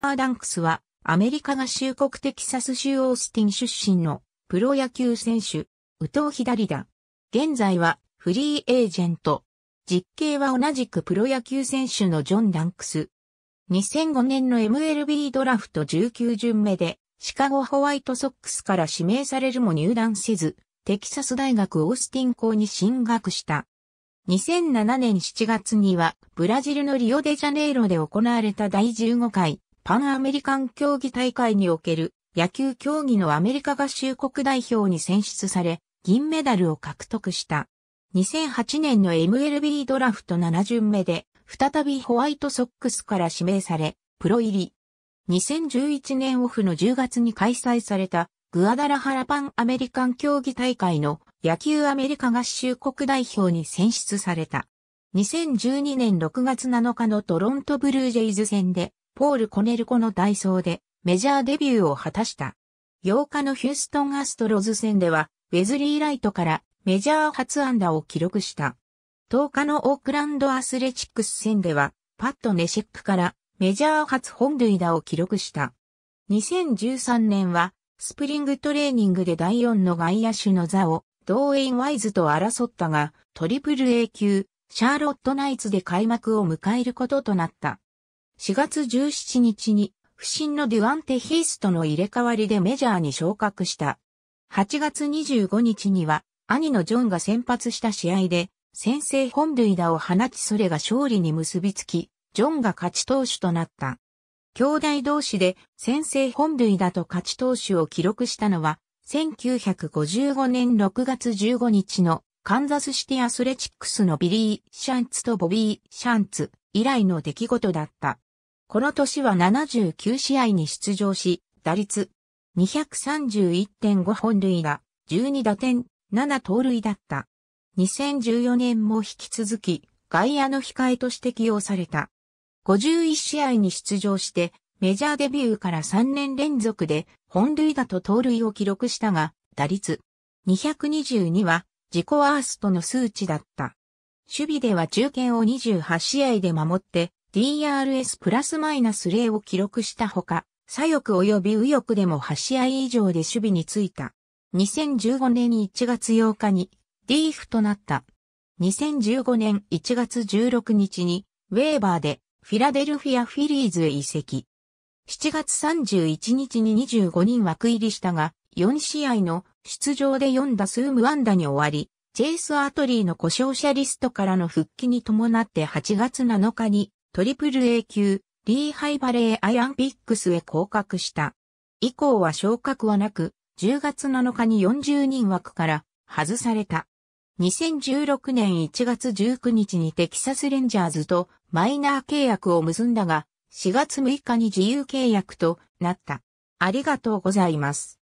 アーダンクスは、アメリカ合衆国テキサス州オースティン出身のプロ野球選手、宇藤左だ。現在はフリーエージェント。実刑は同じくプロ野球選手のジョン・ダンクス。2005年の MLB ドラフト19巡目で、シカゴホワイトソックスから指名されるも入団せず、テキサス大学オースティン校に進学した。2007年7月には、ブラジルのリオデジャネイロで行われた第15回パンアメリカン競技大会における野球競技のアメリカ合衆国代表に選出され、銀メダルを獲得した。2008年の MLB ドラフト7巡目で、再びホワイトソックスから指名され、プロ入り。2011年オフの10月に開催されたグアダラハラパンアメリカン競技大会の野球アメリカ合衆国代表に選出された。2012年6月7日のトロントブルージェイズ戦でポール・コネルコの代走でメジャーデビューを果たした。8日のヒューストン・アストロズ戦では、ウェズリー・ライトからメジャー初安打を記録した。10日のオークランド・アスレチックス戦では、パット・ネシックからメジャー初本塁打を記録した。2013年は、スプリングトレーニングで第4の外野手の座を、ドーエン・ワイズと争ったが、トリプル A 級、シャーロット・ナイツで開幕を迎えることとなった。4月17日に不審のデュアンテ・ヒースとの入れ替わりでメジャーに昇格した。8月25日には兄のジョンが先発した試合で先制本塁打を放ちそれが勝利に結びつき、ジョンが勝ち投手となった。兄弟同士で先制本塁打と勝ち投手を記録したのは、1955年6月15日のカンザスシティアスレチックスのビリー・シャンツとボビー・シャンツ以来の出来事だった。この年は79試合に出場し、打率231.5本塁打、12打点、7盗塁だった。2014年も引き続き、外野の控えとして起用された。51試合に出場して、メジャーデビューから3年連続で、本塁打と盗塁を記録したが、打率222は自己アーストの数値だった。守備では中堅を28試合で守って、DRS プラスマイナス0を記録したほか、左翼及び右翼でも8試合以上で守備についた。2015年1月8日に d フとなった。2015年1月16日にウェーバーでフィラデルフィアフィリーズへ移籍。7月31日に25人枠入りしたが、4試合の出場で4打数無安打に終わり、チェイス・アートリーの故障者リストからの復帰に伴って8月7日にトリプル A 級、リーハイバレーアイアンピックスへ降格した。以降は昇格はなく、10月7日に40人枠から外された。2016年1月19日にテキサスレンジャーズとマイナー契約を結んだが、4月6日に自由契約となった。ありがとうございます。